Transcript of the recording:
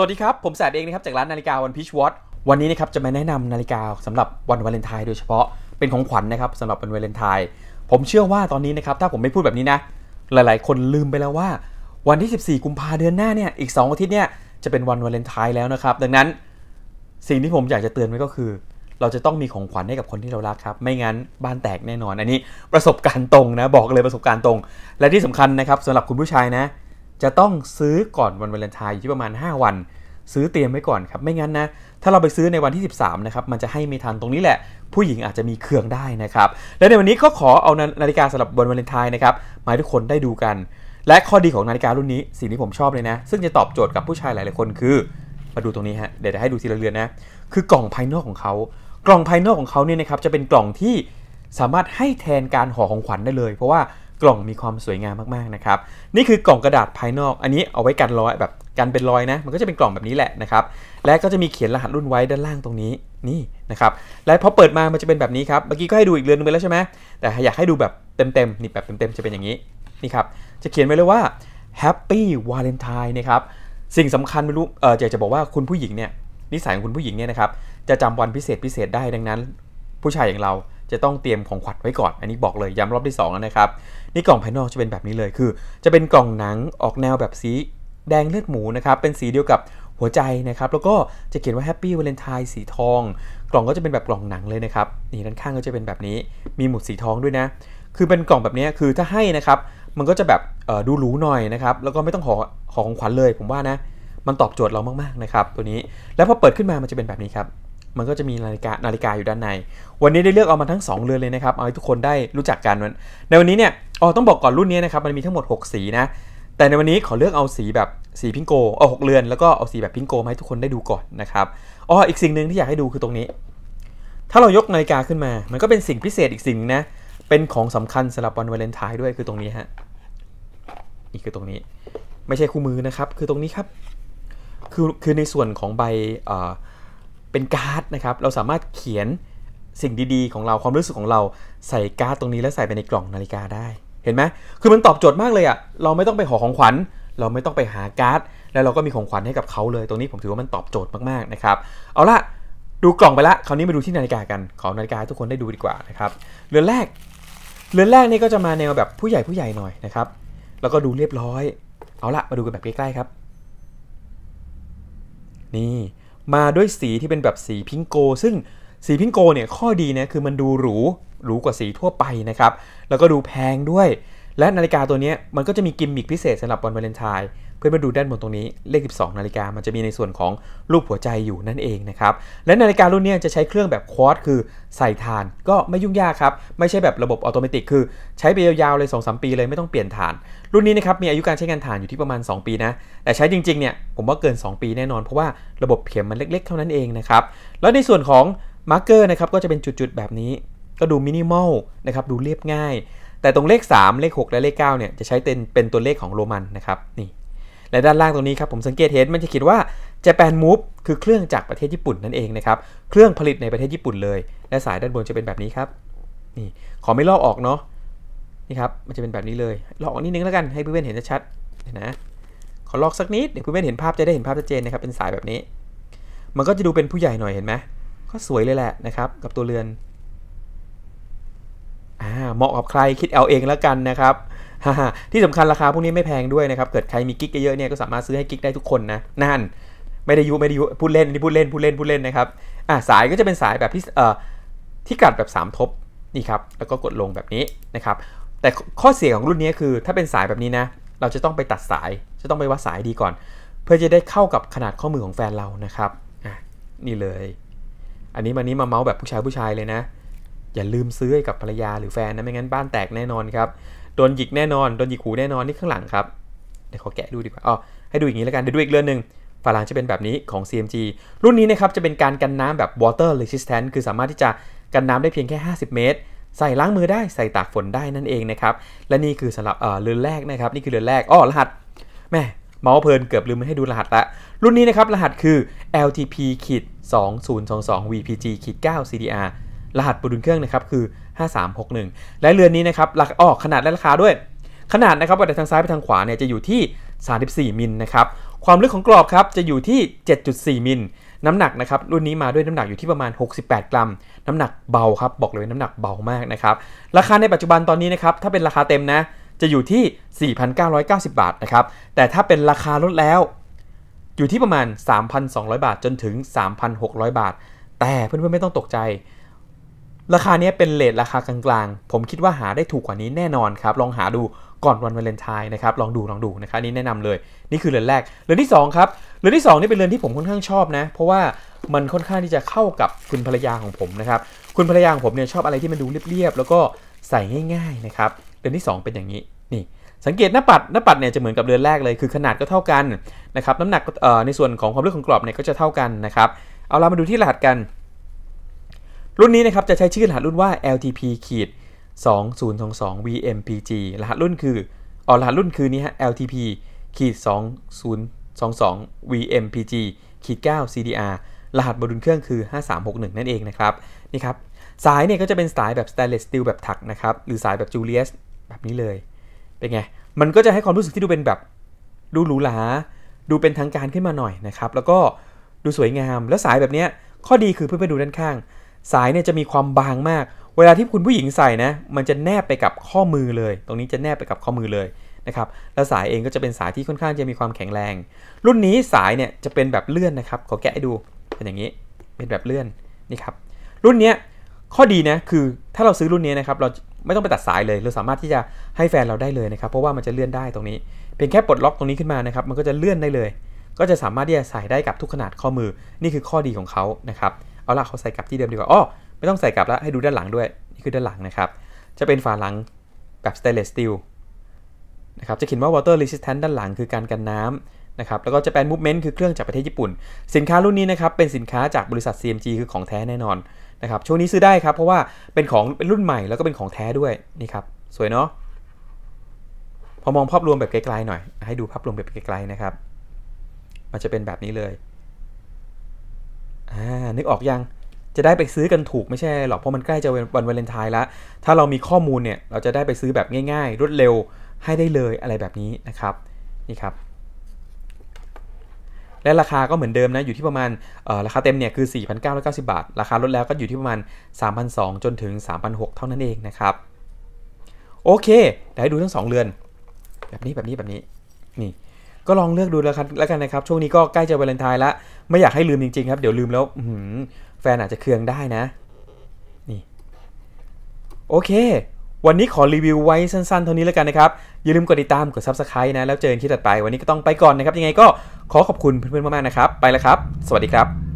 สวัสดีครับผมแสบเองนะครับจากร้านนาฬิกาวันพีชวอตวันนี้นะครับจะมาแนะนำนาฬิกา สำหรับวันวาเลนไทน์โดยเฉพาะ เป็นของขวัญนนะครับสำหรับวันวาเลนไทน์ผมเชื่อว่าตอนนี้นะครับ ถ้าผมไม่พูดแบบนี้นะ หลายๆคนลืมไปแล้วว่า วันที่ 14 กุมภาเดือนหน้าเนี่ย อีก2อาทิตย์เนี่ยจะเป็นวันวาเลนไทน์แล้วนะครับดังนั้น สิ่งที่ผมอยากจะเตือนไว้ก็คือ เราจะต้องมีของขวัญให้กับคนที่เรารักครับไม่งั้นบ้านแตกแน่นอนอันนี้ ประสบการณ์ตรงนะบอกเลยประสบการณ์ตรง และที่สำคัญนะครับสำหรับคุณผู้ชายนะจะต้องซื้อก่อนวันวาเลนไทน์อยู่ที่ประมาณ 5 วัน ซื้อเตรียมไว้ก่อนครับไม่งั้นนะถ้าเราไปซื้อในวันที่ 13นะครับมันจะให้ไม่ทันตรงนี้แหละ ผู้หญิงอาจจะมีเครื่องได้นะครับและในวันนี้ก็ขอเอานาฬิกาสำหรับวันวาเลนไทน์นะครับมาให้ทุกคนได้ดูกัน และข้อดีของนาฬิการุ่นนี้สิ่งที่ผมชอบเลยนะซึ่งจะตอบโจทย์กับผู้ชายหลายๆคนคือ มาดูตรงนี้ฮะเดี๋ยวจะให้ดูทีละเรือนนะคือกล่องภายนอกของเขา กล่องภายนอกของเขาเนี่ยนะครับจะเป็นกล่องที่สามารถให้แทนการห่อของขวัญได้เลย เพราะว่ากล่องมีความสวยงามมากๆนะครับนี่คือกล่องกระดาษภายนอกอันนี้เอาไว้กันรอยแบบกันเป็นรอยนะมันก็จะเป็นกล่องแบบนี้แหละนะครับ และก็จะมีเขียนรหัสรุ่นไว้ด้านล่างตรงนี้นี่นะครับและพอเปิดมามันจะเป็นแบบนี้ครับเมื่อกี้ก็ให้ดูอีกเรือนนึงไปแล้วใช่ไหมแต่อยากให้ดูแบบเต็มๆนี่แบบเต็มๆจะเป็นอย่างนี้นี่ครับจะเขียนไว้เลยว่า Happy Valentine นะครับสิ่งสำคัญไม่รู้เออจะจะบอกว่าคุณผู้หญิงเนี่ยนิสัยของคุณผู้หญิงเนี่ยนะครับจะจำวันพิเศษพิเศษได้ดังนั้น ผู้ชายอย่างเราจะต้องเตรียมของขวัญไว้ก่อน อันนี้บอกเลยย้ำรอบที่ 2 แล้วนะครับ นี่กล่องภายนอกจะเป็นแบบนี้เลย คือ จะเป็นกล่องหนังออกแนวแบบสีแดงเลือดหมูนะครับ เป็นสีเดียวกับหัวใจนะครับ แล้วก็จะเขียนว่า Happy Valentine สีทอง กล่องก็จะเป็นแบบกล่องหนังเลยนะครับ นี่ด้านข้างก็จะเป็นแบบนี้ มีหมุดสีทองด้วยนะ คือเป็นกล่องแบบนี้ คือถ้าให้นะครับ มันก็จะแบบดูหรูหน่อยนะครับ แล้วก็ไม่ต้องขอขอของขวัญเลย ผมว่านะ มันตอบโจทย์เรามากๆนะครับตัวนี้ แล้วพอเปิดขึ้นมามันจะเป็นแบบนี้ครับมันก็จะมีนาฬิกานาฬิกาอยู่ด้านใน วันนี้ได้เลือกเอามาทั้ง 2เรือนเลยนะครับ เอาให้ทุกคนได้รู้จักกัน ในวันนี้เนี่ย อ๋อ ต้องบอกก่อนรุ่นนี้นะครับ มันมีทั้งหมด 6 สีนะ แต่ในวันนี้ขอเลือกเอาสีแบบสีพิงโกเอาหกเรือน แล้วก็เอาสีแบบพิงโกมาให้ทุกคนได้ดูก่อนนะครับ อ๋อ อีกสิ่งหนึ่งที่อยากให้ดูคือตรงนี้ ถ้าเรายกนาฬิกาขึ้นมา มันก็เป็นสิ่งพิเศษอีกสิ่งนะเป็นของสำคัญสำหรับวันวาเลนไทน์ด้วย คือตรงนี้ฮะนี่คือตรงนี้ ไม่ใช่คู่มือนะครับคือตรงนี้ครับ คือคือในส่วนของใบเป็นการ์ดนะครับ เราสามารถเขียนสิ่งดีๆของเราความรู้สึกของเราใส่การ์ดตรงนี้แล้วใส่ไปในกล่องนาฬิกาได้ เห็นไหม คือมันตอบโจทย์มากเลยอะ่ะ เราไม่ต้องไปหอของขวัญ เราไม่ต้องไปหาการ์ด แล้วเราก็มีของขวัญให้กับเขาเลย ตรงนี้ผมถือว่ามันตอบโจทย์มากๆนะครับ เอาละดูกล่องไปละ คราวนี้มาดูที่นาฬิกากัน ขอนาฬิกาทุกคนได้ดูดีกว่านะครับ เรือนแรก เรือนแรกนี่ก็จะมาแนวแบบผู้ใหญ่ผู้ใหญ่หน่อยนะครับ แล้วก็ดูเรียบร้อย เอาละมาดูกันแบบใกล้ๆครับ นี่มาด้วยสีที่เป็นแบบสีพิงโก ซึ่งสีพิงโกเนี่ยข้อดีนะคือมันดูหรูหรูกว่าสีทั่วไปนะครับ แล้วก็ดูแพงด้วย และนาฬิกาตัวนี้มันก็จะมีกิมมิคพิเศษสำหรับวันวาเลนไทน์เพื่อนมาดูด้านบนตรงนี้เลข 12 นาฬิกามันจะมีในส่วนของรูปหัวใจอยู่นั่นเองนะครับ และนาฬิการุ่นนี้จะใช้เครื่องแบบควอตคือใส่ฐานก็ไม่ยุ่งยากครับ ไม่ใช่แบบระบบอัตโนมัติคือใช้ไปยาวๆเลย2อสปีเลย ไม่ต้องเปลี่ยนฐาน รุ่นนี้นะครับมีอายุการใช้งานฐานอยู่ที่ประมาณ 2 ปีนะ แต่ใช้จริงๆเนี่ยผมว่าเกิน 2 ปีแน่นอนเพราะว่าระบบเข็มมันเล็กๆเท่านั้นเองนะครับแล้วในส่วนของมาร์เกอร์นะครับก็จะเป็นจุดๆแบบนี้ก็ดูมินิมอลนะครับดูเรียบง่าย แต่ตรงเลข 3 เลข 6 และเลข9เนี่ยจะใช้เป็นเป็นตัวเลขของโรมันนะครับนี่และด้านล่างตรงนี้ครับผมสังเกตเห็นมันจะเขียนว่า Japan Move คือเครื่องจากประเทศญี่ปุ่นนั่นเองนะครับเครื่องผลิตในประเทศญี่ปุ่นเลย และสายด้านบนจะเป็นแบบนี้ครับ นี่ขอไม่ลอกออกเนาะนี่ครับมันจะเป็นแบบนี้เลย ลอกออกนิดนึงแล้วกันให้เพื่อนเห็นชัดๆนะ ขอลอกสักนิดเดี๋ยวเพื่อนเห็นภาพจะได้เห็นภาพชัดเจนนะครับ เป็นสายแบบนี้ มันก็จะดูเป็นผู้ใหญ่หน่อยเห็นไหมก็สวยเลยแหละนะครับ กับตัวเรือนอ่าเหมาะกับใครคิดเอาเองแล้วกันนะครับที่สำคัญราคาพวกนี้ไม่แพงด้วยนะครับ เกิดใครมีกิ๊กเยอะเนี่ยก็สามารถซื้อให้กิ๊กได้ทุกคนนะ นั่น ไม่ได้ยุไม่ได้ยุพูดเล่นนี่พูดเล่น พูดเล่นพูดเล่นนะครับอ่าสายก็จะเป็นสายแบบที่เอ่อที่กัดแบบ 3ทบนี่ครับ แล้วก็กดลงแบบนี้นะครับ แต่ข้อเสียของรุ่นนี้คือ ถ้าเป็นสายแบบนี้นะ เราจะต้องไปตัดสายจะต้องไปวัดสายดีก่อน เพื่อจะได้เข้ากับขนาดข้อมือของแฟนเรานะครับอ่ะนี่เลย อันนี้มันนี้มาเมาส์แบบผู้ชายผู้ชายเลยนะ อย่าลืมซื้อให้กับภรรยาหรือแฟนนะไม่งั้นบ้านแตกแน่นอนครับโดนหยิกแน่นอน โดนหยิกหูแน่นอนนี่ข้างหลังครับเดี๋ยวขอแกะดูดีกว่าอ๋อให้ดูอย่างนี้แล้วกันเดี๋ยวดูอีกเรื่องหนึ่งฝาหลังจะเป็นแบบนี้ของ CMG รุ่นนี้นะครับ จะเป็นการกันน้ำแบบ water resistant คือสามารถที่จะกันน้ำได้เพียงแค่ 50 เมตร ใส่ล้างมือได้ใส่ตากฝนได้นั่นเองนะครับ และนี่คือสำหรับเเรือนแรกนะครับนี่คือเรือนแรกอ๋อรหัสแม่เมาส์เพลินเกือบลืมไม่ให้ดูรหัสละรุ่นนี้นะครับรหัสคือ LTP ขีด2022 VPG ขีด9 CDR รหัสบนเครื่องนะครับคือ5361 และเรือนนี้นะครับหลักออกขนาดและราคาด้วยขนาดนะครับวัดทางซ้ายไปทางขวาเนี่ยจะอยู่ที่ 34 มิลนะครับ ความลึกของกรอบครับ จะอยู่ที่ 7.4 มิลน้ำหนักนะครับรุ่นนี้มาด้วยน้ำหนักอยู่ที่ประมาณ 68 กรัม น้ำหนักเบาครับ บอกเลยน้ำหนักเบามากนะครับราคาในปัจจุบันตอนนี้นะครับ ถ้าเป็นราคาเต็มนะ จะอยู่ที่ 4,990 บาทนะครับแต่ถ้าเป็นราคาลดแล้ว อยู่ที่ประมาณ 3,200 บาท จนถึง 3,600 บาท แต่เพื่อนๆไม่ต้องตกใจราคาเนี้ยเป็นเลทราคากลางๆ ผมคิดว่าหาได้ถูกกว่านี้แน่นอนครับ ลองหาดูก่อนวันวาเลนไทน์นะครับ ลองดูลองดูนะครับนี้แนะนำเลย นี่คือเรือนแรก เรือนที่2ครับ เรือนที่2นี่เป็นเรือนที่ผมค่อนข้างชอบนะ เพราะว่ามันค่อนข้างที่จะเข้ากับคุณภรรยาของผมนะครับ คุณภรรยาของผมเนี่ยชอบอะไรที่มันดูเรียบๆ แล้วก็ใส่ง่ายๆ นะครับ เรือนที่ 2 เป็นอย่างนี้ นี่ สังเกตหน้าปัดหน้าปัดเนี่ยจะเหมือนกับเรือนแรกเลย คือขนาดก็เท่ากันนะครับ น้ำหนักในส่วนของความลึกของกรอบเนี่ยก็จะเท่ากันนะครับ เอาเรามาดูที่รหัสกันรุ่นนี้นะครับจะใช้ชื่อรหัสรุ่นว่า LTP ขีด2022 VMPG รหัสรุ่นคืออ๋อรหัสรุ่นคือนี้ฮะ LTP ขีด2022 VMPG ขีด9 CDR รหัสบดุลเครื่องคือ5361นั่นเองนะครับ นี่ครับสายเนี่ยก็จะเป็นสายแบบ stainless steel แบบถักนะครับ หรือสายแบบ Julius แบบนี้เลย เป็นไง มันก็จะให้ความรู้สึกที่ดูเป็นแบบ ดูหรูหรา ดูเป็นทางการขึ้นมาหน่อยนะครับ แล้วก็ดูสวยงาม แล้วสายแบบนี้ข้อดีคือเพื่อนๆดูด้านข้างสายเนี่ยจะมีความบางมาก เวลาที่คุณผู้หญิงใส่นะ มันจะแนบไปกับข้อมือเลย ตรงนี้จะแนบไปกับข้อมือเลยนะครับ แล้วสายเองก็จะเป็นสายที่ค่อนข้างจะมีความแข็งแรง รุ่นนี้สายเนี่ยจะเป็นแบบเลื่อนนะครับขอแกะให้ดู เป็นอย่างนี้ เป็นแบบเลื่อนนี่ครับ รุ่นนี้ข้อดีนะคือถ้าเราซื้อรุ่นนี้นะครับเราไม่ต้องไปตัดสายเลยเราสามารถที่จะให้แฟนเราได้เลยนะครับ เพราะว่ามันจะเลื่อนได้ตรงนี้ เพียงแค่ปลดล็อกตรงนี้ขึ้นมานะครับ มันก็จะเลื่อนได้เลย ก็จะสามารถที่จะใส่ได้กับทุกขนาดข้อมือ นี่คือข้อดีของเขานะครับเอาล่ะเขาใส่กลับที่เดิมดีกว่า อ๋อไม่ต้องใส่กลับแล้วให้ดูด้านหลังด้วย นี่คือด้านหลังนะครับ จะเป็นฝาหลังแบบสเตนเลสสตีลนะครับจะเขียนว่า water resistant ด้านหลังคือการกันน้ำนะครับแล้วก็จะเป็น movement คือเครื่องจากประเทศญี่ปุ่น สินค้ารุ่นนี้นะครับ เป็นสินค้าจากบริษัท CMG คือของแท้แน่นอนนะครับช่วงนี้ซื้อได้ครับเพราะว่าเป็นของเป็นรุ่นใหม่แล้วก็เป็นของแท้ด้วยนี่ครับสวยเนาะพอมองภาพรวมแบบไกลๆหน่อยให้ดูภาพรวมแบบไกลๆนะครับมันจะเป็นแบบนี้เลยอานึกออกยังจะได้ไปซื้อกันถูกไม่ใช่หรอก เพราะมันใกล้จะวันวาเลนไทน์แล้ว ถ้าเรามีข้อมูลเนี่ย เราจะได้ไปซื้อแบบง่ายๆ รวดเร็วให้ได้เลยอะไรแบบนี้นะครับ นี่ครับ และราคาก็เหมือนเดิมนะ อยู่ที่ประมาณราคาเต็มเนี่ยคือ 4,990 บาท ราคาลดแล้วก็อยู่ที่ประมาณ3 0 0 2จนถึง3 0 0 6เท่านั้นเองนะครับ โอเคเดี๋ยวให้ดูทั้ง 2 เรือน แบบนี้แบบนี้แบบนี้ นี่ก็ลองเลือกดูแล้วครับแล้วกันนะครับ ช่วงนี้ก็ใกล้จะวาเลนไทน์ล้ว ไม่อยากให้ลืมจริงๆครับ เดี๋ยวลืมแล้วแฟนอาจจะเคืองได้นะ นี่โอเค วันนี้ขอรีวิวไว้สั้นๆเท่านี้แล้วกันนะครับ อย่าลืมกดติดตามกด Subscribe นะ แล้วเจอกันที่ถัดไป วันนี้ก็ต้องไปก่อนนะครับ ยังไงก็ขอขอบคุณเพื่อนๆมากๆนะครับ ไปแล้วครับ สวัสดีครับ